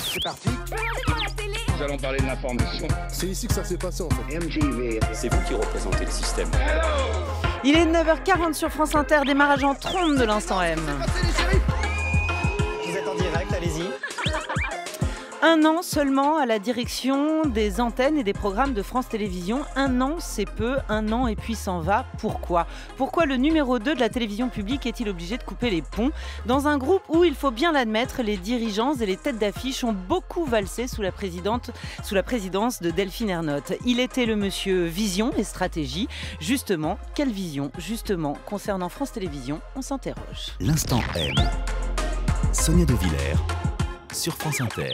c'est parti. Nous allons parler de l'information. C'est ici que ça s'est passé en fait. C'est vous qui représentez le système. Il est 9h40 sur France Inter, démarrage en trompe de l'instant M. Un an seulement à la direction des antennes et des programmes de France Télévisions. Un an, c'est peu. Un an et puis s'en va. Pourquoi Pourquoi le numéro 2 de la télévision publique est-il obligé de couper les ponts Dans un groupe où, il faut bien l'admettre, les dirigeants et les têtes d'affiche ont beaucoup valsé sous la, sous la présidence de Delphine Ernotte. Il était le monsieur Vision et Stratégie. Justement, quelle vision Justement, concernant France Télévisions, on s'interroge. L'instant M. Sonia De Villers sur France Inter.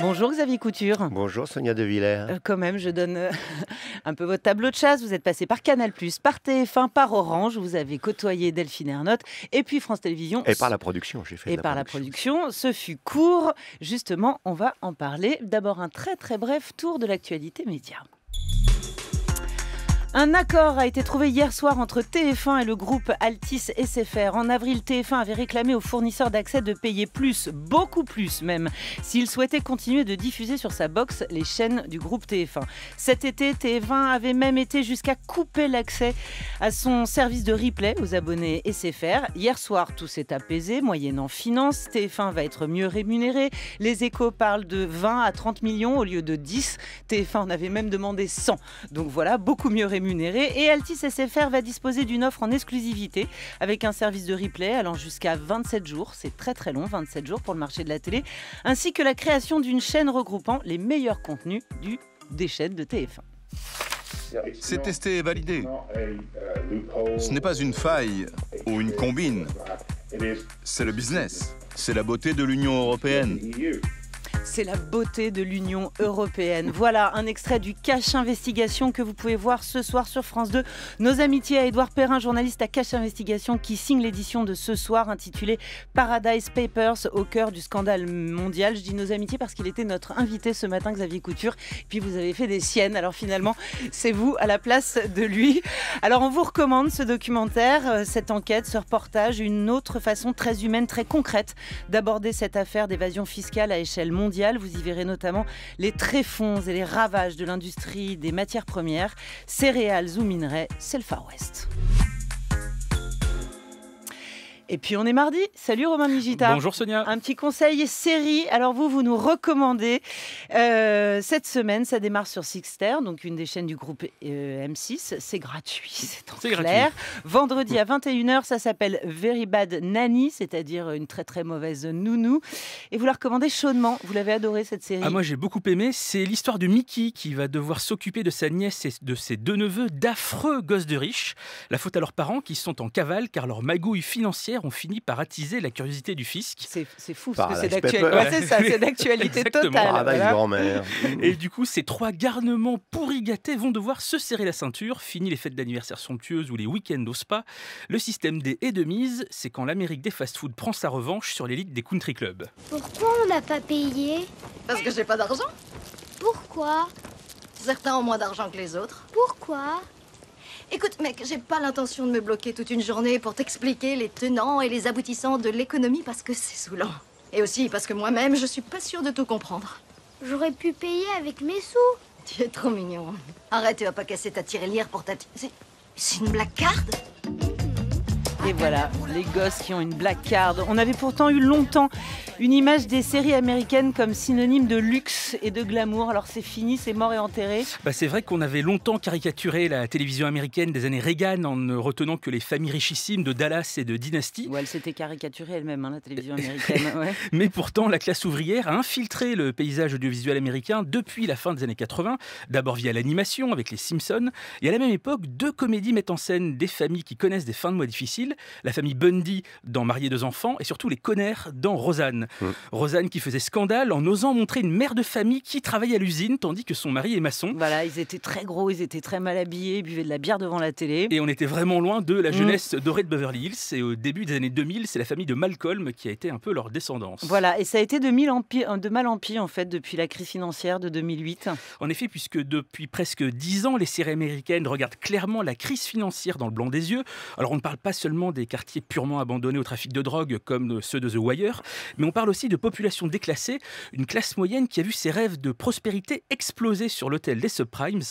Bonjour Xavier Couture. Bonjour Sonia De Villers. Euh, quand même, je donne euh, un peu votre tableau de chasse. Vous êtes passé par Canal+, par TF1, par Orange. Vous avez côtoyé Delphine Ernotte et puis France Télévisions. Et par la production, j'ai fait. Et par la production, ce fut court. Justement, on va en parler. D'abord un très très bref tour de l'actualité média. Un accord a été trouvé hier soir entre TF1 et le groupe Altis SFR. En avril, TF1 avait réclamé aux fournisseurs d'accès de payer plus, beaucoup plus même, s'il souhaitait continuer de diffuser sur sa box les chaînes du groupe TF1. Cet été, TF1 avait même été jusqu'à couper l'accès à son service de replay aux abonnés SFR. Hier soir, tout s'est apaisé, moyennant finance. TF1 va être mieux rémunéré. Les échos parlent de 20 à 30 millions au lieu de 10. TF1 en avait même demandé 100. Donc voilà, beaucoup mieux rémunéré et Altis SFR va disposer d'une offre en exclusivité avec un service de replay allant jusqu'à 27 jours. C'est très très long, 27 jours pour le marché de la télé. Ainsi que la création d'une chaîne regroupant les meilleurs contenus du déchet de TF1. C'est testé et validé. Ce n'est pas une faille ou une combine. C'est le business. C'est la beauté de l'Union européenne. C'est la beauté de l'Union européenne. Voilà un extrait du Cache Investigation que vous pouvez voir ce soir sur France 2. Nos amitiés à Édouard Perrin, journaliste à Cache Investigation, qui signe l'édition de ce soir intitulée Paradise Papers au cœur du scandale mondial. Je dis nos amitiés parce qu'il était notre invité ce matin, Xavier Couture. Et puis vous avez fait des siennes. Alors finalement, c'est vous à la place de lui. Alors on vous recommande ce documentaire, euh, cette enquête, ce reportage, une autre façon très humaine, très concrète d'aborder cette affaire d'évasion fiscale à échelle mondiale vous y verrez notamment les tréfonds et les ravages de l'industrie des matières premières, céréales ou minerais. C'est le Far West. Et puis on est mardi. Salut Romain Migita. Bonjour Sonia. Un petit conseil série. Alors vous, vous nous recommandez euh, cette semaine, ça démarre sur Sixter, donc une des chaînes du groupe euh, M6. C'est gratuit, c'est en clair. Vendredi à 21h, ça s'appelle Very Bad Nanny, c'est-à-dire une très très mauvaise nounou. Et vous la recommandez chaudement. Vous l'avez adoré cette série. Ah, moi j'ai beaucoup aimé. C'est l'histoire de Mickey qui va devoir s'occuper de sa nièce et de ses deux neveux d'affreux gosses de riches. La faute à leurs parents qui sont en cavale car leur magouille financière on finit fini par attiser la curiosité du fisc. C'est fou, parce que c'est d'actualité totale. Ah, Et du coup, ces trois garnements pourris gâtés vont devoir se serrer la ceinture. Fini les fêtes d'anniversaire somptueuses ou les week-ends au spa. Le système des haies de mise, c'est quand l'Amérique des fast-food prend sa revanche sur l'élite des country clubs. Pourquoi on n'a pas payé Parce que j'ai pas d'argent. Pourquoi Certains ont moins d'argent que les autres. Pourquoi Écoute, mec, j'ai pas l'intention de me bloquer toute une journée pour t'expliquer les tenants et les aboutissants de l'économie parce que c'est saoulant. Et aussi parce que moi-même, je suis pas sûre de tout comprendre. J'aurais pu payer avec mes sous. Tu es trop mignon. Arrête, tu vas pas casser ta tirelire pour ta... C'est une black et voilà, les gosses qui ont une black card. On avait pourtant eu longtemps une image des séries américaines comme synonyme de luxe et de glamour. Alors c'est fini, c'est mort et enterré. Bah c'est vrai qu'on avait longtemps caricaturé la télévision américaine des années Reagan en ne retenant que les familles richissimes de Dallas et de Dynasty. Ouais, elle s'était caricaturée elle-même, hein, la télévision américaine. Mais pourtant, la classe ouvrière a infiltré le paysage audiovisuel américain depuis la fin des années 80, d'abord via l'animation avec les Simpsons. Et à la même époque, deux comédies mettent en scène des familles qui connaissent des fins de mois difficiles la famille Bundy dans Marier deux enfants et surtout les connards dans Rosanne. roseanne mm. Rosanne qui faisait scandale en osant montrer une mère de famille qui travaille à l'usine tandis que son mari est maçon. Voilà, ils étaient très gros, ils étaient très mal habillés, ils buvaient de la bière devant la télé. Et on était vraiment loin de la mm. jeunesse dorée de Beverly Hills et au début des années 2000, c'est la famille de Malcolm qui a été un peu leur descendance. Voilà, et ça a été de, de mal en pire en fait depuis la crise financière de 2008. En effet, puisque depuis presque dix ans, les séries américaines regardent clairement la crise financière dans le blanc des yeux. Alors on ne parle pas seulement des quartiers purement abandonnés au trafic de drogue comme ceux de The Wire, mais on parle aussi de populations déclassées, une classe moyenne qui a vu ses rêves de prospérité exploser sur l'hôtel des subprimes,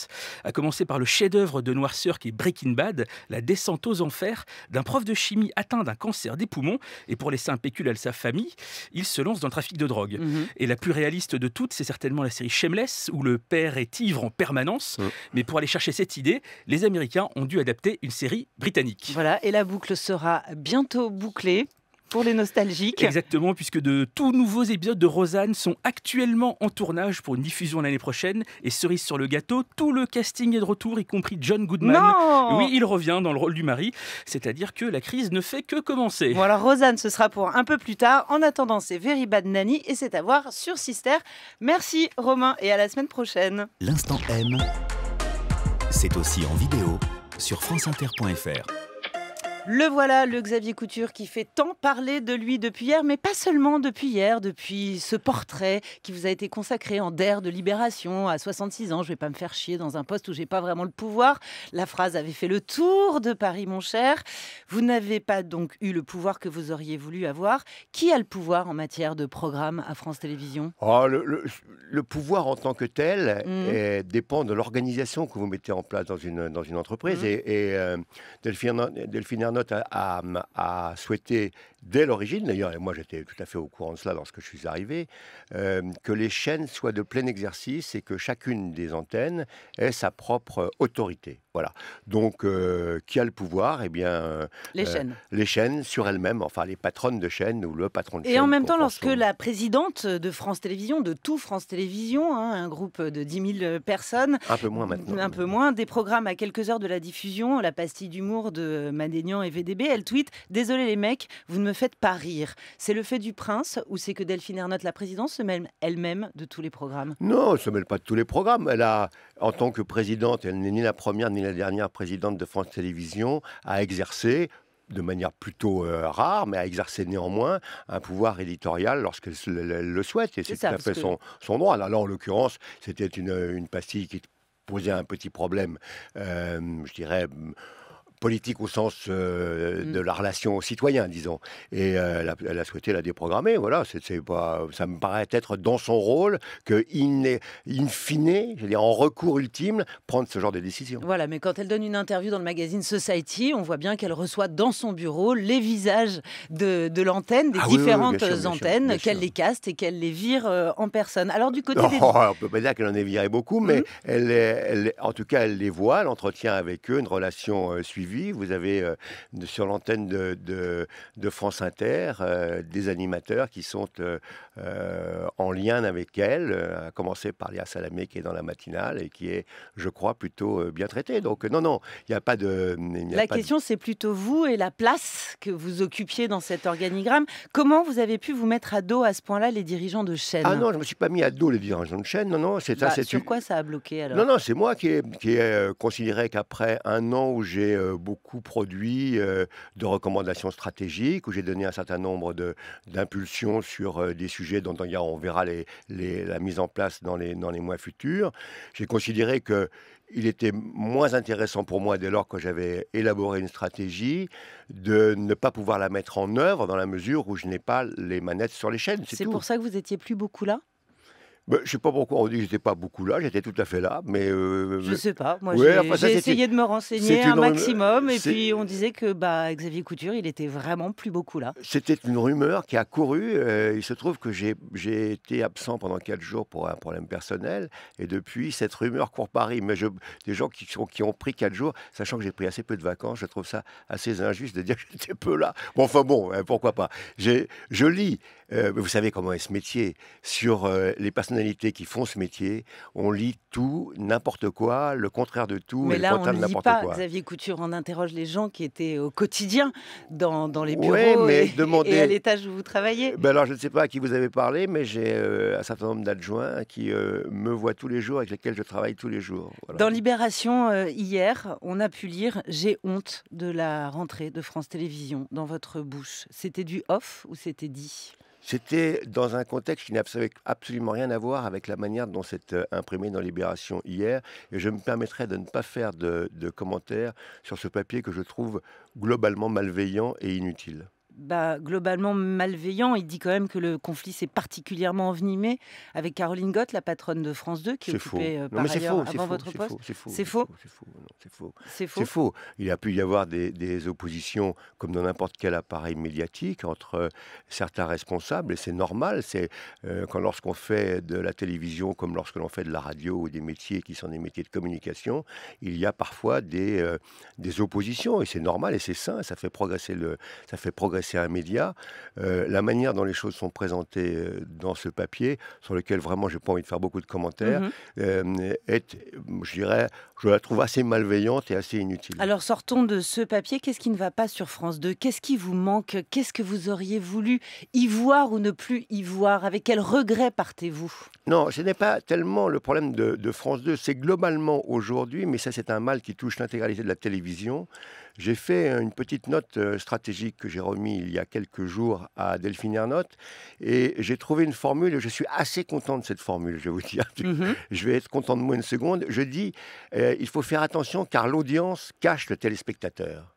à commencer par le chef-d'œuvre de noirceur qui est Breaking Bad, la descente aux enfers d'un prof de chimie atteint d'un cancer des poumons et pour laisser un pécule à sa famille, il se lance dans le trafic de drogue. Mhm. Et la plus réaliste de toutes, c'est certainement la série Shameless où le père est ivre en permanence, mm. mais pour aller chercher cette idée, les Américains ont dû adapter une série britannique. Voilà, et la boucle sera bientôt bouclé pour les nostalgiques. Exactement, puisque de tout nouveaux épisodes de Rosanne sont actuellement en tournage pour une diffusion l'année prochaine. Et cerise sur le gâteau, tout le casting est de retour, y compris John Goodman. Non oui, il revient dans le rôle du mari. C'est-à-dire que la crise ne fait que commencer. Voilà, alors Rosanne, ce sera pour un peu plus tard. En attendant, c'est Very Bad Nanny et c'est à voir sur Sister. Merci Romain et à la semaine prochaine. L'instant M, c'est aussi en vidéo sur franceinter.fr. Le voilà, le Xavier Couture qui fait tant parler de lui depuis hier, mais pas seulement depuis hier, depuis ce portrait qui vous a été consacré en d'air de libération à 66 ans. Je vais pas me faire chier dans un poste où j'ai pas vraiment le pouvoir. La phrase avait fait le tour de Paris, mon cher. Vous n'avez pas donc eu le pouvoir que vous auriez voulu avoir. Qui a le pouvoir en matière de programme à France Télévisions oh, le, pouvoir en tant que tel mm. eh, dépend de l'organisation que vous mettez en place dans une, entreprise. Mm. Et, euh, Delphine, Delphine note a souhaité à souhaiter dès l'origine d'ailleurs, et moi j'étais tout à fait au courant de cela lorsque je suis arrivé, euh, que les chaînes soient de plein exercice et que chacune des antennes ait sa propre autorité. Voilà. Donc, euh, qui a le pouvoir Eh bien, euh, les chaînes. Les chaînes sur elles-mêmes, enfin les patronnes de chaînes ou le patron de chaînes. Et en même temps, lorsque la présidente de France Télévisions, de tout France Télévisions, hein, un groupe de 10 000 personnes, un peu moins maintenant, un peu moins, des programmes à quelques heures de la diffusion, la pastille d'humour de Madénian et VDB, elle tweet Désolé les mecs, vous ne me faites pas rire. C'est le fait du prince ou c'est que Delphine Ernotte, la présidente, se mêle elle-même de tous les programmes Non, elle se mêle pas de tous les programmes. Elle a, en tant que présidente, elle n'est ni la première ni la dernière présidente de France Télévisions à exercer de manière plutôt euh, rare, mais à exercer néanmoins un pouvoir éditorial lorsqu'elle le souhaite. Et c'est tout à fait son, droit. alors en l'occurrence, c'était une, pastille qui posait un petit problème, euh, je dirais, politique au sens euh, mm. de la relation aux citoyens, disons. Et euh, elle, a, souhaité la déprogrammer. Voilà, c'est pas, ça me paraît être dans son rôle que, in, in fine, je veux dire, en recours ultime, prendre ce genre de décision. Voilà, mais quand elle donne une interview dans le magazine Society, on voit bien qu'elle reçoit dans son bureau les visages de, l'antenne, des ah différentes antennes, qu'elle les caste et qu'elle les vire euh, en personne. Alors, du côté. Oh, des... On peut pas dire qu'elle en ait viré beaucoup, mais mm. elle, est, en tout cas, elle les voit, l'entretien avec eux, une relation suivie vous avez euh, sur l'antenne de, France Inter euh, des animateurs qui sont euh, euh, en lien avec elle, euh, à commencer par Léa Salamé qui est dans la matinale et qui est, je crois, plutôt euh, bien traitée. Donc non, non, il n'y a pas de... la question, c'est plutôt vous et la place que vous occupiez dans cet organigramme. Comment vous avez pu vous mettre à dos à ce point-là les dirigeants de chaîne Ah non, je ne me suis pas mis à dos les dirigeants de chaîne, non, non, c'est bah, Sur quoi ça a bloqué alors Non, non, c'est moi qui ai, qui ai considéré qu'après un an où j'ai beaucoup produit de recommandations stratégiques, où j'ai donné un certain nombre d'impulsions sur des sujets dont on verra la mise en place dans les, dans les mois futurs. J'ai considéré que il était moins intéressant pour moi dès lors que j'avais élaboré une stratégie de ne pas pouvoir la mettre en œuvre dans la mesure où je n'ai pas les manettes sur les chaînes. C'est pour ça que vous étiez plus beaucoup là ben, je ne sais pas pourquoi on dit que j'étais pas beaucoup là, j'étais tout à fait là, mais... Euh, je ne sais pas, j'ai essayé de me renseigner un maximum, et puis on disait que bah, Xavier Couture, il était vraiment plus beaucoup là. C'était une rumeur qui a couru, euh, il se trouve que j'ai été absent pendant quatre jours pour un problème personnel, et depuis, cette rumeur court Paris, mais je, des gens qui, qui ont pris quatre jours, sachant que j'ai pris assez peu de vacances, je trouve ça assez injuste de dire que j'étais peu là. Bon, enfin bon, hein, pourquoi pas. Je lis euh, vous savez comment est ce métier. Sur euh, les personnalités qui font ce métier, on lit tout, n'importe quoi, le contraire de tout, Mais le contraire de n'importe quoi. Pas, Xavier Couture, on interroge les gens qui étaient au quotidien dans, les bureaux et, à l'étage où vous travaillez. Ben alors, je ne sais pas à qui vous avez parlé, mais j'ai euh, un certain nombre d'adjoints qui me voient tous les jours, avec lesquels je travaille tous les jours. Dans Libération, hier, on a pu lire J'ai honte de la rentrée de France Télévisions dans votre bouche. C'était du off ou c'était dit c'était dans un contexte qui n'avait absolument rien à voir avec la manière dont c'est euh, imprimé dans Libération hier. Et je me permettrai de ne pas faire de, de commentaires sur ce papier que je trouve globalement malveillant et inutile. Bah, globalement malveillant. Il dit quand même que le conflit s'est particulièrement envenimé avec Caroline Gott, la patronne de France 2, qui est occupée euh, par ailleurs faux, avant faux, votre poste. C'est faux. C'est faux. C'est faux. Il a pu y avoir des, oppositions, comme dans n'importe quel appareil médiatique, entre euh, certains responsables, et c'est normal. C'est euh, quand lorsqu'on fait de la télévision, comme lorsque l'on fait de la radio ou des métiers qui sont des métiers de communication, il y a parfois des, des oppositions, et c'est normal et c'est sain. Ça fait progresser le, ça fait progresser c'est un média, euh, la manière dont les choses sont présentées euh, dans ce papier, sur lequel vraiment je n'ai pas envie de faire beaucoup de commentaires, mhm. euh, est, je dirais, je la trouve assez malveillante et assez inutile. Alors sortons de ce papier, qu'est-ce qui ne va pas sur France 2 Qu'est-ce qui vous manque Qu'est-ce que vous auriez voulu y voir ou ne plus y voir Avec quel regret partez-vous Non, ce n'est pas tellement le problème de, de France 2, c'est globalement aujourd'hui, mais ça c'est un mal qui touche l'intégralité de la télévision, j'ai fait une petite note euh, stratégique que j'ai remis il y a quelques jours à Delphine Ernotte et j'ai trouvé une formule. Je suis assez content de cette formule, je vais vous dire. Mhm. Je vais être content de moi une seconde. Je dis, euh, il faut faire attention car l'audience cache le téléspectateur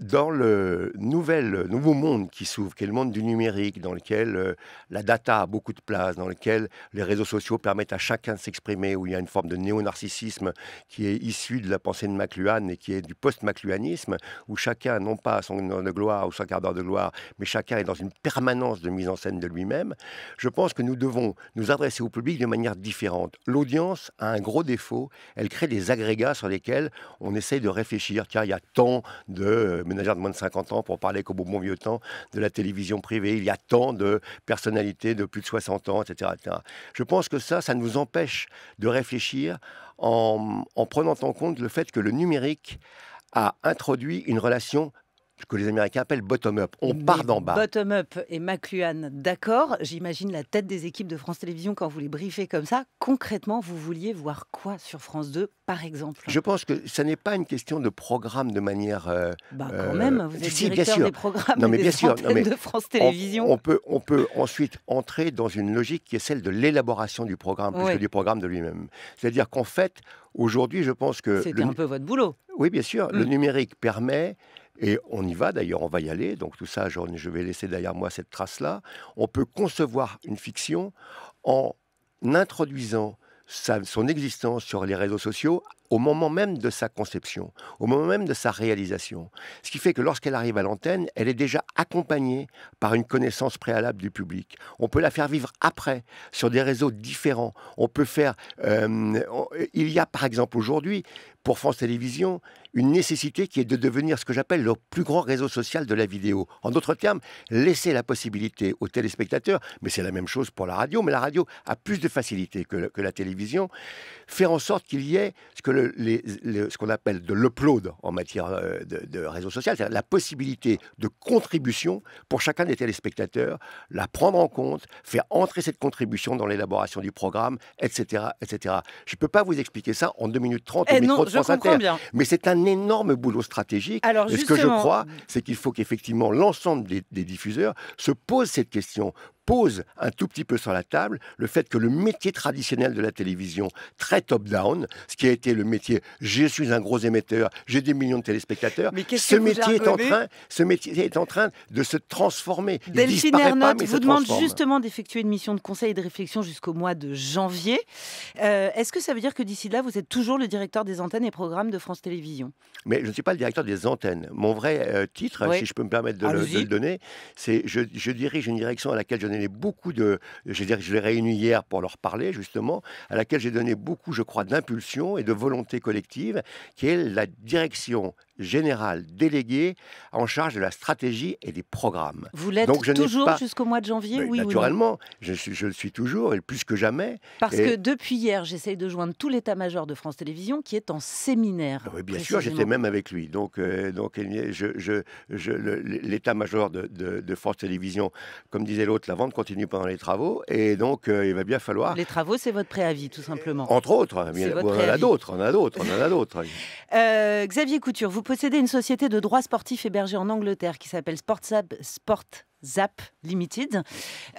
dans le nouvel, euh, nouveau monde qui s'ouvre, qui est le monde du numérique, dans lequel euh, la data a beaucoup de place, dans lequel les réseaux sociaux permettent à chacun de s'exprimer, où il y a une forme de néonarcissisme qui est issu de la pensée de McLuhan et qui est du post-McLuhanisme, où chacun, non pas son heure de gloire ou son quart d'heure de gloire, mais chacun est dans une permanence de mise en scène de lui-même, je pense que nous devons nous adresser au public de manière différente. L'audience a un gros défaut, elle crée des agrégats sur lesquels on essaye de réfléchir. car il y a tant de ménagères de moins de 50 ans pour parler au bon vieux temps de la télévision privée, il y a tant de personnalités de plus de 60 ans, etc. Je pense que ça, ça nous empêche de réfléchir en prenant en compte le fait que le numérique a introduit une relation ce que les Américains appellent bottom-up. On part d'en bas. Bottom-up et McLuhan, d'accord. J'imagine la tête des équipes de France Télévisions quand vous les briefez comme ça. Concrètement, vous vouliez voir quoi sur France 2, par exemple Je pense que ce n'est pas une question de programme de manière. Euh, bah, quand euh, même, vous êtes directeur des programmes non, mais bien sûr. de France Télévisions. On, peut, on peut ensuite entrer dans une logique qui est celle de l'élaboration du programme, que du programme de lui-même. C'est-à-dire qu'en fait, aujourd'hui, je pense que. C'était un peu votre boulot. Oui, bien sûr. Le mm. numérique permet et on y va d'ailleurs, on va y aller. Donc tout ça, je vais laisser derrière moi cette trace-là. On peut concevoir une fiction en introduisant son existence sur les réseaux sociaux au moment même de sa conception, au moment même de sa réalisation. Ce qui fait que lorsqu'elle arrive à l'antenne, elle est déjà accompagnée par une connaissance préalable du public. On peut la faire vivre après, sur des réseaux différents. On peut faire... Euh, euh, il y a par exemple aujourd'hui, pour France Télévisions, une nécessité qui est de devenir ce que j'appelle le plus grand réseau social de la vidéo. En d'autres termes, laisser la possibilité aux téléspectateurs, mais c'est la même chose pour la radio, mais la radio a plus de facilité que, que la télévision, faire en sorte qu'il y ait ce que le les, ce qu'on appelle de l'upload en matière euh, de, réseau social, c'est-à-dire la possibilité de contribution pour chacun des téléspectateurs, la prendre en compte, faire entrer cette contribution dans l'élaboration du programme, etc. etc. Je ne peux pas vous expliquer ça en 2 minutes 30 eh au micro de France Inter. Mais c'est un énorme boulot stratégique. ce que je crois, c'est qu'il faut qu'effectivement l'ensemble des, des diffuseurs se pose cette question pose un tout petit peu sur la table le fait que le métier traditionnel de la télévision, très top-down, ce qui a été le métier je suis un gros émetteur, j'ai des millions de téléspectateurs, -ce, métier est en train, ce métier est en train de se transformer. Delphine Ernotte vous demande justement d'effectuer une mission de conseil et de réflexion jusqu'au mois de janvier. Euh, est-ce que ça veut dire que d'ici là, vous êtes toujours le directeur des antennes et programmes de France Télévisions Mais je ne suis pas le directeur des antennes. Mon vrai euh, titre, si je peux me permettre de, le, donner, c'est je, je dirige une direction à laquelle je beaucoup de. Je veux dire, je l'ai réunis hier pour leur parler, justement, à laquelle j'ai donné beaucoup, je crois, d'impulsion et de volonté collective, qui est la direction général délégué en charge de la stratégie et des programmes. Vous l'êtes toujours jusqu'au mois de janvier oui, Naturellement, je, suis, je le suis toujours et plus que jamais. Parce que depuis hier, j'essaye de joindre tout l'état-major de France Télévisions qui est en séminaire. Ah oui, bien sûr, j'étais même avec lui. Donc, euh, donc je, l'état-major de, France Télévisions, comme disait l'autre, la vente continue pendant les travaux et donc euh, il va bien falloir. Les travaux, c'est votre préavis, tout simplement. Entre autres, mais hein, on, en a d'autres, on en a d'autres, on en a d'autres. Euh, Xavier Couture, vous vous possédez une société de droits sportifs hébergée en Angleterre qui s'appelle Sportsab Sport ZAP Limited,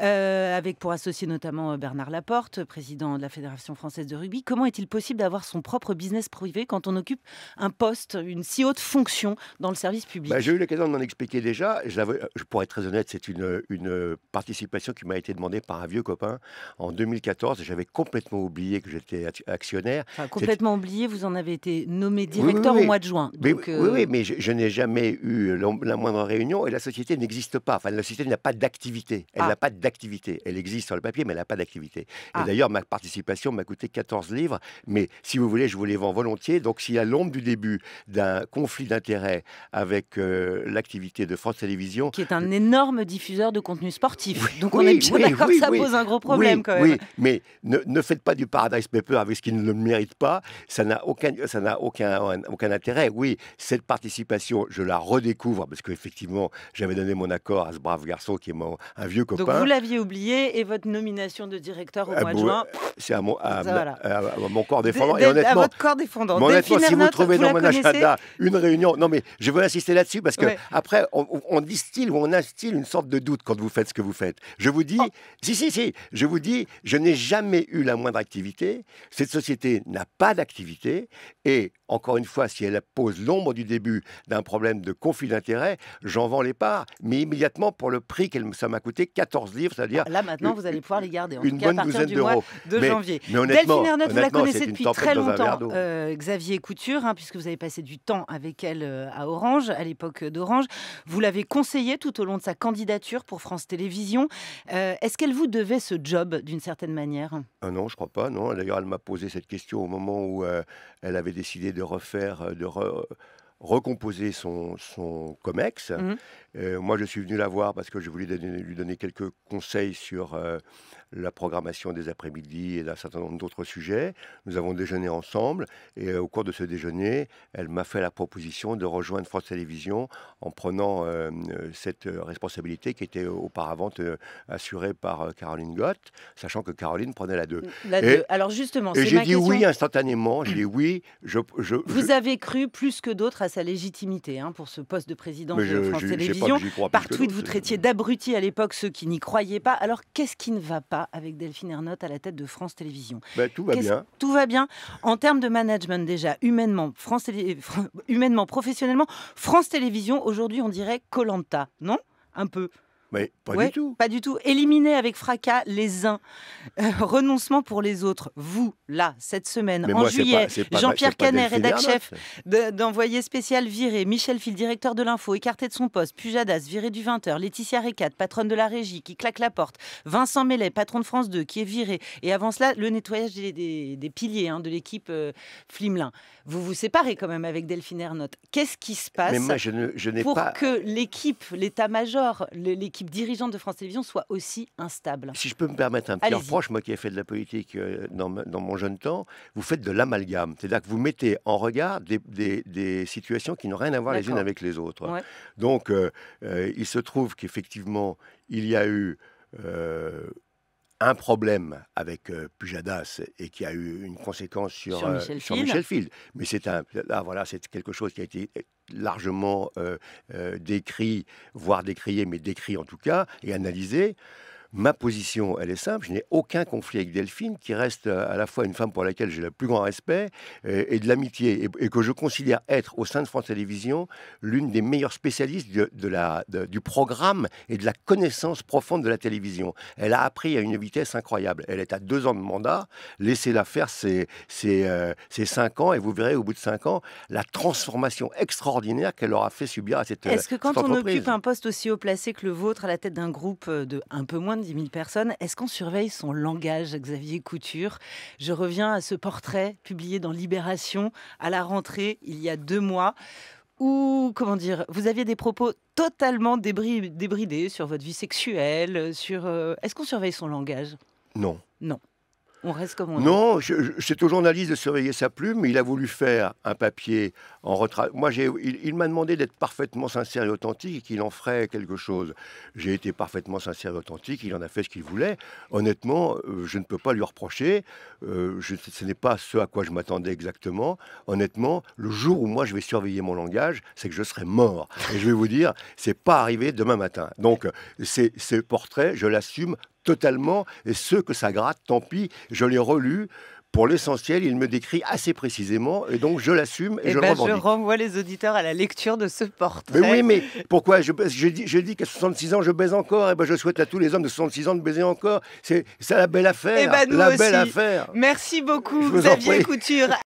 euh, avec pour associé notamment euh, Bernard Laporte, président de la Fédération française de rugby. Comment est-il possible d'avoir son propre business privé quand on occupe un poste, une si haute fonction dans le service public ben, J'ai eu l'occasion de d'en expliquer déjà. Je euh, pour être très honnête, c'est une, une participation qui m'a été demandée par un vieux copain en 2014. J'avais complètement oublié que j'étais actionnaire. complètement oublié, vous en avez été nommé directeur au mois de juin. Oui, mais je, je n'ai jamais eu la moindre réunion et la société n'existe pas. Enfin, la société n'a pas d'activité. Elle ah. n'a pas d'activité. Elle existe sur le papier, mais elle n'a pas d'activité. Et ah. d'ailleurs, ma participation m'a coûté 14 livres, mais si vous voulez, je vous les vends volontiers. Donc, s'il y a l'ombre du début d'un conflit d'intérêts avec euh, l'activité de France Télévisions... Qui est un énorme diffuseur de contenu sportif. Donc, on est bien d'accord que ça pose un gros problème quand même. Oui, mais ne, faites pas du Paradise Paper avec ce qui ne le mérite pas. Ça n'a aucun, ça n'a aucun, aucun intérêt. Oui, cette participation, je la redécouvre, parce qu'effectivement, j'avais donné mon accord à ce brave garçon qui est un vieux copain. Donc vous l'aviez oublié et votre nomination de directeur au ah, mois de juin. C'est à mon, mon corps défendant. et à votre corps défendant. si vous trouvez dans mon agenda une réunion, non mais je veux insister là-dessus parce que après on, distille ou on instille une sorte de doute quand vous faites ce que vous faites. Je vous dis, oh. si si si, je vous dis, je n'ai jamais eu la moindre activité. Cette société n'a pas d'activité et encore une fois, si elle pose l'ombre du début d'un problème de conflit d'intérêts, j'en vends les parts, mais immédiatement pour pour le prix qu'elle ça m'a coûté 14 livres, c'est-à-dire. Ah, là maintenant, vous allez pouvoir les garder. En une bonne partir douzaine d'euros. De janvier. Mais honnêtement, Delphine Ernotte, vous la connaissez depuis très longtemps, euh, Xavier Couture, hein, puisque vous avez passé du temps avec elle euh, à Orange, à l'époque euh, d'Orange. Vous l'avez conseillée tout au long de sa candidature pour France Télévisions. Est-ce qu'elle vous devait ce job d'une certaine manière ah Non, je crois pas. Non. D'ailleurs, elle m'a posé cette question au moment où elle avait décidé de refaire, de recomposer son, son COMEX. Mmh. Euh, moi, je suis venu la voir parce que je voulais lui donner quelques conseils sur euh, la programmation des après-midi et d'un certain nombre d'autres sujets. Nous avons déjeuné ensemble et euh, au cours de ce déjeuner, elle m'a fait la proposition de rejoindre France Télévisions en prenant cette responsabilité qui était auparavant assurée par Caroline Gott, sachant que Caroline prenait la 2. La et, Alors justement, et j'ai dit oui instantanément. J'ai dit oui. Je, Vous avez cru plus que d'autres à sa légitimité hein, pour ce poste de président de France Télévisions. Par tweet, vous traitiez d'abrutis à l'époque ceux qui n'y croyaient pas. Alors qu'est-ce qui ne va pas avec Delphine Ernotte à la tête de France Télévisions bah, Tout va bien. Tout va bien. En termes de management déjà, humainement, humainement professionnellement, France Télévisions, aujourd'hui on dirait Colanta, non Un peu pas du tout. Pas du tout. Éliminer avec fracas les uns, euh, renoncement pour les autres. Vous, là, cette semaine, en juillet, Jean-Pierre Canet, rédacteur chef d'envoyé spécial viré, Michel Phil, directeur de l'info, écarté de son poste, Pujadas, viré du 20h, Laetitia Recat, patronne de la régie, qui claque la porte, Vincent Mellet, patron de France 2, qui est viré. Et avant cela, le nettoyage des, des, piliers hein, de l'équipe euh, Flimelin. Vous vous séparez quand même avec Delphine Ernotte. Qu'est-ce qui se passe je pour pas... que l'équipe, l'état-major, l'équipe dirigeante de France Télévisions soit aussi instable. Si je peux me permettre un petit reproche, moi qui ai fait de la politique euh, dans, mon jeune temps, vous faites de l'amalgame. C'est-à-dire que vous mettez en regard des, situations qui n'ont rien à voir les unes avec les autres. Donc, euh, euh, il se trouve qu'effectivement, il y a eu un problème avec euh, Pujadas et qui a eu une conséquence sur, sur Michel, euh, Field. Mais c'est un, voilà, c'est quelque chose qui a été euh, largement décrit, voire décrié, mais décrit en tout cas et analysé. Ma position, elle est simple. Je n'ai aucun conflit avec Delphine, qui reste euh, à la fois une femme pour laquelle j'ai le plus grand respect euh, et, de l'amitié, et, que je considère être au sein de France Télévisions l'une des meilleures spécialistes de, la, du programme et de la connaissance profonde de la télévision. Elle a appris à une vitesse incroyable. Elle est à deux ans de mandat. Laissez-la faire ses, ses, euh, cinq ans, et vous verrez au bout de cinq ans la transformation extraordinaire qu'elle aura fait subir à cette. Est-ce que quand on occupe un poste aussi haut placé que le vôtre, à la tête d'un groupe de un peu moins de 10 personnes. Est-ce qu'on surveille son langage, Xavier Couture Je reviens à ce portrait publié dans Libération à la rentrée il y a deux mois ou comment dire, vous aviez des propos totalement débridés sur votre vie sexuelle, sur euh, est-ce qu'on surveille son langage Non. Non on reste comme non, c'est au journaliste de surveiller sa plume. Il a voulu faire un papier en retrait. Moi, il, il m'a demandé d'être parfaitement sincère et authentique et qu'il en ferait quelque chose. J'ai été parfaitement sincère et authentique. Il en a fait ce qu'il voulait. Honnêtement, euh, je ne peux pas lui reprocher. Euh, ce n'est pas ce à quoi je m'attendais exactement. Honnêtement, le jour où moi je vais surveiller mon langage, c'est que je serai mort. Et je vais vous dire, c'est pas arrivé demain matin. Donc, euh, ce portrait, je l'assume totalement, et ceux que ça gratte, tant pis, je l'ai relu pour l'essentiel, il me décrit assez précisément, et donc je l'assume et, eh je le ben, revendique. Je renvoie les auditeurs à la lecture de ce portrait. Mais oui, mais pourquoi je, je, dis, qu'à 66 ans, je baise encore, et eh ben je souhaite à tous les hommes de 66 ans de baiser encore. C'est la belle affaire, et eh ben nous la belle affaire. Merci beaucoup, Xavier Couture.